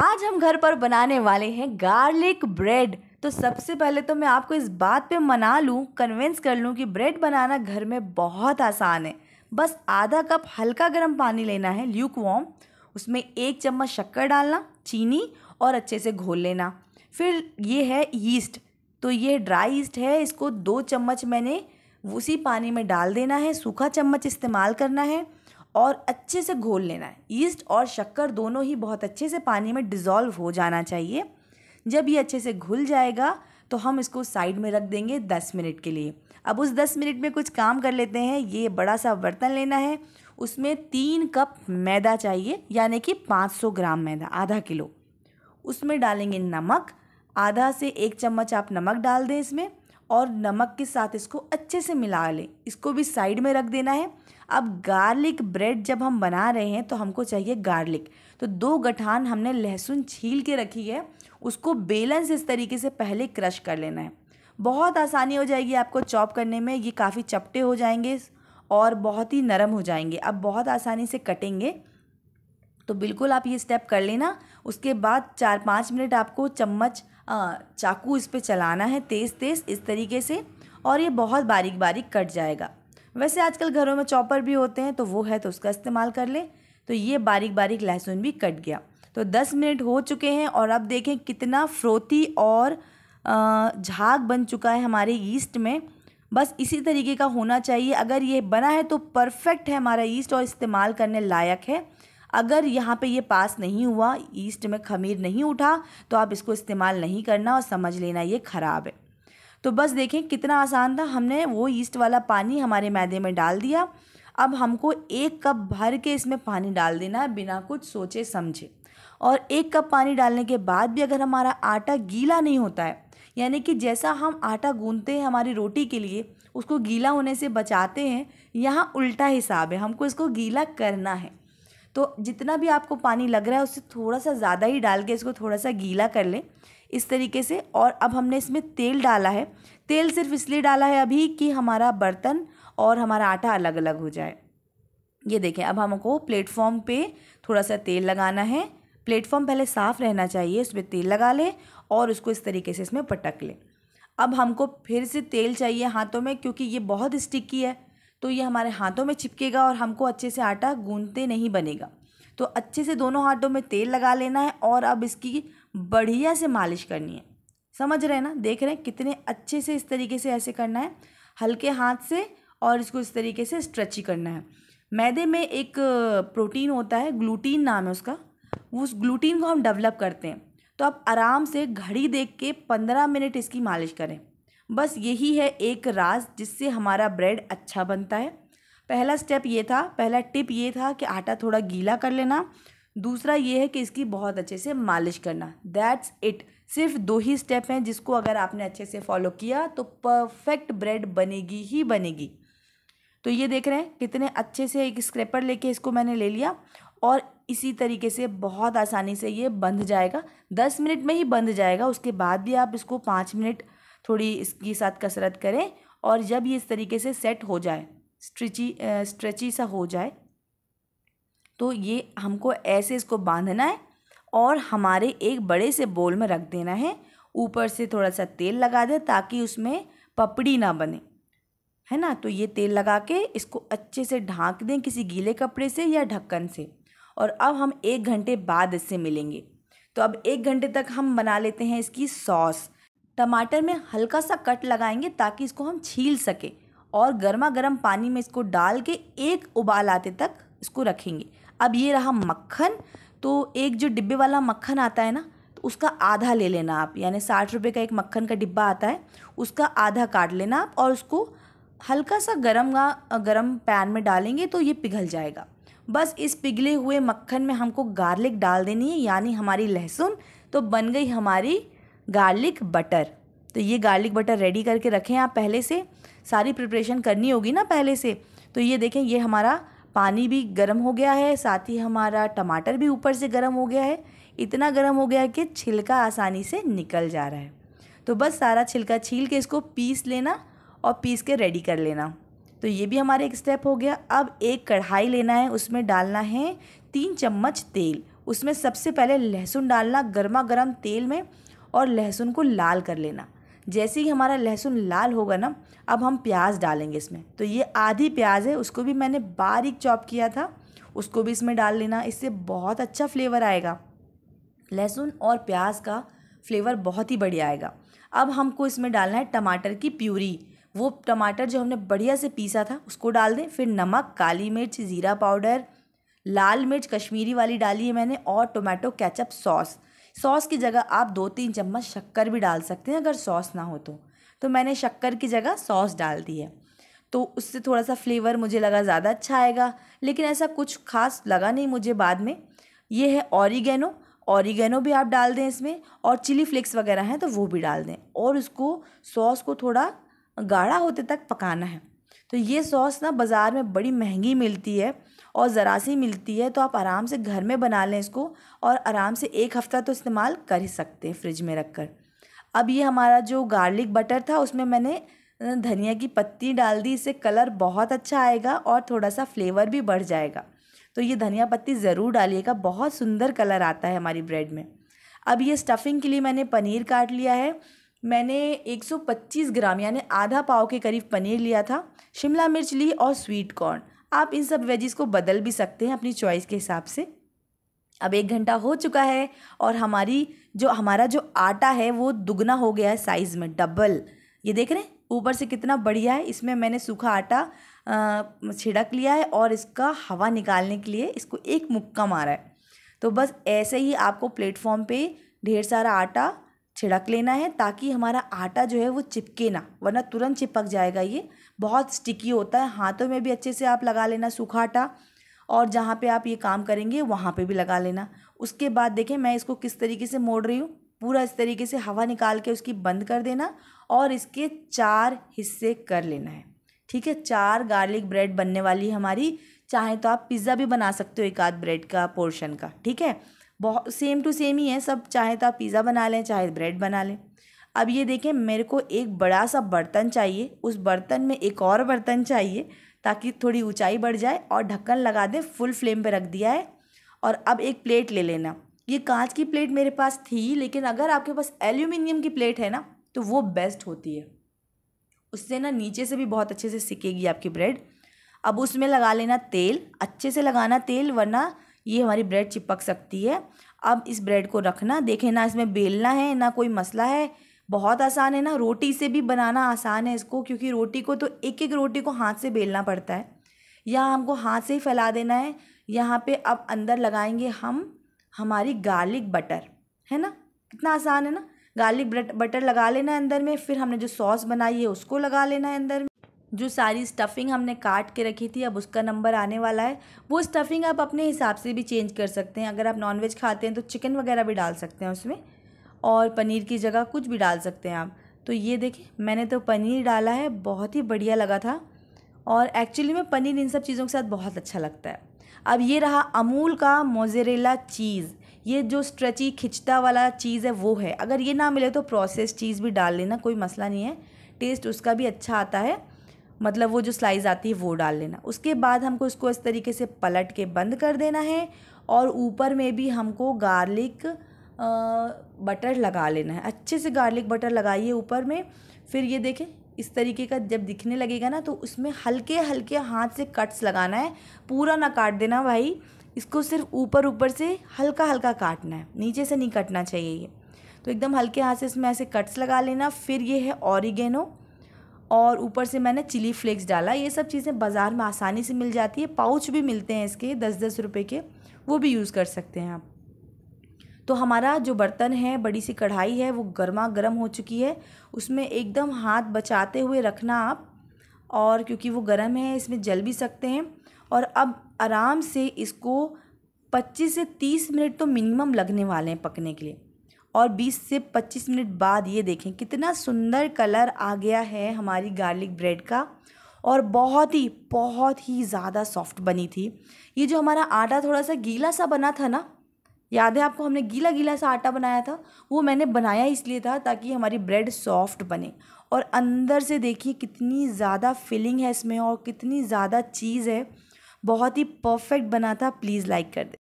आज हम घर पर बनाने वाले हैं गार्लिक ब्रेड तो सबसे पहले तो मैं आपको इस बात पे मना लूँ कन्विंस कर लूँ कि ब्रेड बनाना घर में बहुत आसान है बस आधा कप हल्का गर्म पानी लेना है ल्यूक वॉम उसमें एक चम्मच शक्कर डालना चीनी और अच्छे से घोल लेना फिर ये है यीस्ट तो ये ड्राई ईस्ट है इसको दो चम्मच मैंने उसी पानी में डाल देना है सूखा चम्मच इस्तेमाल करना है और अच्छे से घोल लेना है ईस्ट और शक्कर दोनों ही बहुत अच्छे से पानी में डिज़ोल्व हो जाना चाहिए जब ये अच्छे से घुल जाएगा तो हम इसको साइड में रख देंगे दस मिनट के लिए अब उस दस मिनट में कुछ काम कर लेते हैं ये बड़ा सा बर्तन लेना है उसमें तीन कप मैदा चाहिए यानी कि 500 ग्राम मैदा आधा किलो उसमें डालेंगे नमक आधा से एक चम्मच आप नमक डाल दें इसमें और नमक के साथ इसको अच्छे से मिला लें इसको भी साइड में रख देना है अब गार्लिक ब्रेड जब हम बना रहे हैं तो हमको चाहिए गार्लिक तो दो गठान हमने लहसुन छील के रखी है उसको बेलन से इस तरीके से पहले क्रश कर लेना है बहुत आसानी हो जाएगी आपको चॉप करने में ये काफ़ी चपटे हो जाएंगे और बहुत ही नरम हो जाएंगे अब बहुत आसानी से कटेंगे तो बिल्कुल आप ये स्टेप कर लेना उसके बाद चार पाँच मिनट आपको चम्मच चाकू इस पर चलाना है तेज़ तेज़ इस तरीके से और ये बहुत बारीक बारीक कट जाएगा वैसे आजकल घरों में चॉपर भी होते हैं तो वो है तो उसका इस्तेमाल कर लें तो ये बारीक बारीक लहसुन भी कट गया तो दस मिनट हो चुके हैं और अब देखें कितना फ्रोती और झाग बन चुका है हमारे ईस्ट में बस इसी तरीके का होना चाहिए अगर ये बना है तो परफेक्ट है हमारा ईस्ट और इस्तेमाल करने लायक है अगर यहाँ पे ये पास नहीं हुआ ईस्ट में खमीर नहीं उठा तो आप इसको इस्तेमाल नहीं करना और समझ लेना ये ख़राब है तो बस देखें कितना आसान था हमने वो ईस्ट वाला पानी हमारे मैदे में डाल दिया अब हमको एक कप भर के इसमें पानी डाल देना है बिना कुछ सोचे समझे और एक कप पानी डालने के बाद भी अगर हमारा आटा गीला नहीं होता है यानी कि जैसा हम आटा गूंदते हैं हमारी रोटी के लिए उसको गीला होने से बचाते हैं यहाँ उल्टा हिसाब है हमको इसको गीला करना है तो जितना भी आपको पानी लग रहा है उससे थोड़ा सा ज़्यादा ही डाल के इसको थोड़ा सा गीला कर लें इस तरीके से और अब हमने इसमें तेल डाला है तेल सिर्फ इसलिए डाला है अभी कि हमारा बर्तन और हमारा आटा अलग अलग हो जाए ये देखें अब हमको प्लेटफॉर्म पे थोड़ा सा तेल लगाना है प्लेटफॉर्म पहले साफ़ रहना चाहिए उसमें तेल लगा लें और उसको इस तरीके से इसमें पटक लें अब हमको फिर से तेल चाहिए हाथों में क्योंकि ये बहुत स्टिकी है तो ये हमारे हाथों में चिपकेगा और हमको अच्छे से आटा गूंदते नहीं बनेगा तो अच्छे से दोनों हाथों में तेल लगा लेना है और अब इसकी बढ़िया से मालिश करनी है समझ रहे हैं ना देख रहे हैं कितने अच्छे से इस तरीके से ऐसे करना है हल्के हाथ से और इसको इस तरीके से स्ट्रेची करना है मैदे में एक प्रोटीन होता है ग्लूटीन नाम है उसका उस ग्लूटीन को हम डेवलप करते हैं तो आप आराम से घड़ी देख के पंद्रह मिनट इसकी मालिश करें बस यही है एक राज जिससे हमारा ब्रेड अच्छा बनता है पहला स्टेप ये था पहला टिप ये था कि आटा थोड़ा गीला कर लेना दूसरा ये है कि इसकी बहुत अच्छे से मालिश करना दैट्स इट सिर्फ दो ही स्टेप हैं जिसको अगर आपने अच्छे से फॉलो किया तो परफेक्ट ब्रेड बनेगी ही बनेगी तो ये देख रहे हैं कितने अच्छे से एक स्क्रैपर लेके इसको मैंने ले लिया और इसी तरीके से बहुत आसानी से ये बंध जाएगा दस मिनट में ही बंध जाएगा उसके बाद भी आप इसको पाँच मिनट थोड़ी इसके साथ कसरत करें और जब ये इस तरीके से सेट हो जाए स्ट्रिची स्ट्रेची सा हो जाए तो ये हमको ऐसे इसको बांधना है और हमारे एक बड़े से बोल में रख देना है ऊपर से थोड़ा सा तेल लगा दें ताकि उसमें पपड़ी ना बने है ना तो ये तेल लगा के इसको अच्छे से ढाँक दें किसी गीले कपड़े से या ढक्कन से और अब हम एक घंटे बाद इससे मिलेंगे तो अब एक घंटे तक हम बना लेते हैं इसकी सॉस टमाटर में हल्का सा कट लगाएंगे ताकि इसको हम छील सकें और गर्मा गर्म पानी में इसको डाल के एक उबाल आते तक इसको रखेंगे अब ये रहा मक्खन तो एक जो डिब्बे वाला मक्खन आता है ना तो उसका आधा ले लेना आप यानी साठ रुपये का एक मक्खन का डिब्बा आता है उसका आधा काट लेना आप और उसको हल्का सा गरम गरम पैन में डालेंगे तो ये पिघल जाएगा बस इस पिघले हुए मक्खन में हमको गार्लिक डाल देनी है यानी हमारी लहसुन तो बन गई हमारी गार्लिक बटर तो ये गार्लिक बटर रेडी करके रखें आप पहले से सारी प्रिपरेशन करनी होगी ना पहले से तो ये देखें ये हमारा पानी भी गर्म हो गया है साथ ही हमारा टमाटर भी ऊपर से गर्म हो गया है इतना गर्म हो गया कि छिलका आसानी से निकल जा रहा है तो बस सारा छिलका छील के इसको पीस लेना और पीस के रेडी कर लेना तो ये भी हमारा एक स्टेप हो गया अब एक कढ़ाई लेना है उसमें डालना है तीन चम्मच तेल उसमें सबसे पहले लहसुन डालना गर्मा गर्म तेल में और लहसुन को लाल कर लेना जैसे ही हमारा लहसुन लाल होगा ना अब हम प्याज डालेंगे इसमें तो ये आधी प्याज है उसको भी मैंने बारीक चॉप किया था उसको भी इसमें डाल लेना इससे बहुत अच्छा फ्लेवर आएगा लहसुन और प्याज का फ्लेवर बहुत ही बढ़िया आएगा अब हमको इसमें डालना है टमाटर की प्यूरी वो टमाटर जो हमने बढ़िया से पीसा था उसको डाल दें फिर नमक काली मिर्च ज़ीरा पाउडर लाल मिर्च कश्मीरी वाली डाली है मैंने और टोमेटो कैचअप सॉस सॉस की जगह आप दो तीन चम्मच शक्कर भी डाल सकते हैं अगर सॉस ना हो तो तो मैंने शक्कर की जगह सॉस डाल दी है तो उससे थोड़ा सा फ्लेवर मुझे लगा ज़्यादा अच्छा आएगा लेकिन ऐसा कुछ खास लगा नहीं मुझे बाद में ये है ऑरिगेनो ऑरिगेनो भी आप डाल दें इसमें और चिली फ्लेक्स वगैरह हैं तो वो भी डाल दें और उसको सॉस को थोड़ा गाढ़ा होते तक पकाना है तो ये सॉस ना बाज़ार में बड़ी महंगी मिलती है और ज़रा सी मिलती है तो आप आराम से घर में बना लें इसको और आराम से एक हफ़्ता तो इस्तेमाल कर ही सकते हैं फ्रिज में रख कर अब ये हमारा जो गार्लिक बटर था उसमें मैंने धनिया की पत्ती डाल दी इससे कलर बहुत अच्छा आएगा और थोड़ा सा फ्लेवर भी बढ़ जाएगा तो ये धनिया पत्ती ज़रूर डालिएगा बहुत सुंदर कलर आता है हमारी ब्रेड में अब ये स्टफ़िंग के लिए मैंने पनीर काट लिया है मैंने 125 ग्राम यानी आधा पाव के करीब पनीर लिया था शिमला मिर्च ली और स्वीट कॉर्न आप इन सब वेजिस को बदल भी सकते हैं अपनी चॉइस के हिसाब से अब एक घंटा हो चुका है और हमारी जो हमारा जो आटा है वो दुगना हो गया है साइज़ में डबल ये देख रहे हैं ऊपर से कितना बढ़िया है इसमें मैंने सूखा आटा छिड़क लिया है और इसका हवा निकालने के लिए इसको एक मुक्का मारा है तो बस ऐसे ही आपको प्लेटफॉर्म पे ढेर सारा आटा छिड़क लेना है ताकि हमारा आटा जो है वो चिपके ना वरना तुरंत चिपक जाएगा ये बहुत स्टिकी होता है हाथों में भी अच्छे से आप लगा लेना सूखा आटा और जहाँ पे आप ये काम करेंगे वहाँ पे भी लगा लेना उसके बाद देखें मैं इसको किस तरीके से मोड़ रही हूँ पूरा इस तरीके से हवा निकाल के उसकी बंद कर देना और इसके चार हिस्से कर लेना है ठीक है चार गार्लिक ब्रेड बनने वाली हमारी चाहे तो आप पिज़्ज़ा भी बना सकते हो एक आध ब्रेड का पोर्शन का ठीक है बहुत सेम टू सेम ही है सब चाहे तो आप पिज़्ज़ा बना लें चाहे ब्रेड बना लें अब ये देखें मेरे को एक बड़ा सा बर्तन चाहिए उस बर्तन में एक और बर्तन चाहिए ताकि थोड़ी ऊंचाई बढ़ जाए और ढक्कन लगा दें फुल फ्लेम पे रख दिया है और अब एक प्लेट ले लेना ये कांच की प्लेट मेरे पास थी लेकिन अगर आपके पास एल्यूमिनियम की प्लेट है ना तो वो बेस्ट होती है उससे ना नीचे से भी बहुत अच्छे से सिकेगी आपकी ब्रेड अब उसमें लगा लेना तेल अच्छे से लगाना तेल वरना ये हमारी ब्रेड चिपक सकती है अब इस ब्रेड को रखना देखें ना इसमें बेलना है ना कोई मसला है बहुत आसान है ना रोटी से भी बनाना आसान है इसको क्योंकि रोटी को तो एक एक रोटी को हाथ से बेलना पड़ता है या हमको हाथ से ही फैला देना है यहाँ पे अब अंदर लगाएंगे हम हमारी गार्लिक बटर है ना कितना आसान है ना गार्लिक बटर लगा लेना है अंदर में फिर हमने जो सॉस बनाई है उसको लगा लेना है अंदर में जो सारी स्टफ़िंग हमने काट के रखी थी अब उसका नंबर आने वाला है वो स्टफ़िंग आप अपने हिसाब से भी चेंज कर सकते हैं अगर आप नॉनवेज खाते हैं तो चिकन वगैरह भी डाल सकते हैं उसमें और पनीर की जगह कुछ भी डाल सकते हैं आप तो ये देखें मैंने तो पनीर डाला है बहुत ही बढ़िया लगा था और एक्चुअली में पनीर इन सब चीज़ों के साथ बहुत अच्छा लगता है अब ये रहा अमूल का मोजेरेला चीज़ ये जो स्ट्रेची खिंचता वाला चीज़ है वो है अगर ये ना मिले तो प्रोसेस चीज़ भी डाल लेना कोई मसला नहीं है टेस्ट उसका भी अच्छा आता है मतलब वो जो स्लाइस आती है वो डाल लेना उसके बाद हमको इसको इस तरीके से पलट के बंद कर देना है और ऊपर में भी हमको गार्लिक बटर लगा लेना है अच्छे से गार्लिक बटर लगाइए ऊपर में फिर ये देखें इस तरीके का जब दिखने लगेगा ना तो उसमें हल्के हल्के हाथ से कट्स लगाना है पूरा ना काट देना भाई इसको सिर्फ ऊपर ऊपर से हल्का हल्का काटना है नीचे से नहीं कटना चाहिए ये तो एकदम हल्के हाथ से इसमें ऐसे कट्स लगा लेना फिर ये है ऑरिगेनो और ऊपर से मैंने चिली फ्लेक्स डाला ये सब चीज़ें बाज़ार में आसानी से मिल जाती है पाउच भी मिलते हैं इसके दस दस रुपये के वो भी यूज़ कर सकते हैं आप तो हमारा जो बर्तन है बड़ी सी कढ़ाई है वो गर्मा गर्म हो चुकी है उसमें एकदम हाथ बचाते हुए रखना आप और क्योंकि वो गर्म है इसमें जल भी सकते हैं और अब आराम से इसको 25 से 30 मिनट तो मिनिमम लगने वाले हैं पकने के लिए और 20 से 25 मिनट बाद ये देखें कितना सुंदर कलर आ गया है हमारी गार्लिक ब्रेड का और बहुत ही बहुत ही ज़्यादा सॉफ्ट बनी थी ये जो हमारा आटा थोड़ा सा गीला सा बना था ना याद है आपको हमने गीला गीला सा आटा बनाया था वो मैंने बनाया इसलिए था ताकि हमारी ब्रेड सॉफ्ट बने और अंदर से देखिए कितनी ज़्यादा फिलिंग है इसमें और कितनी ज़्यादा चीज़ है बहुत ही परफेक्ट बना था प्लीज़ लाइक कर दे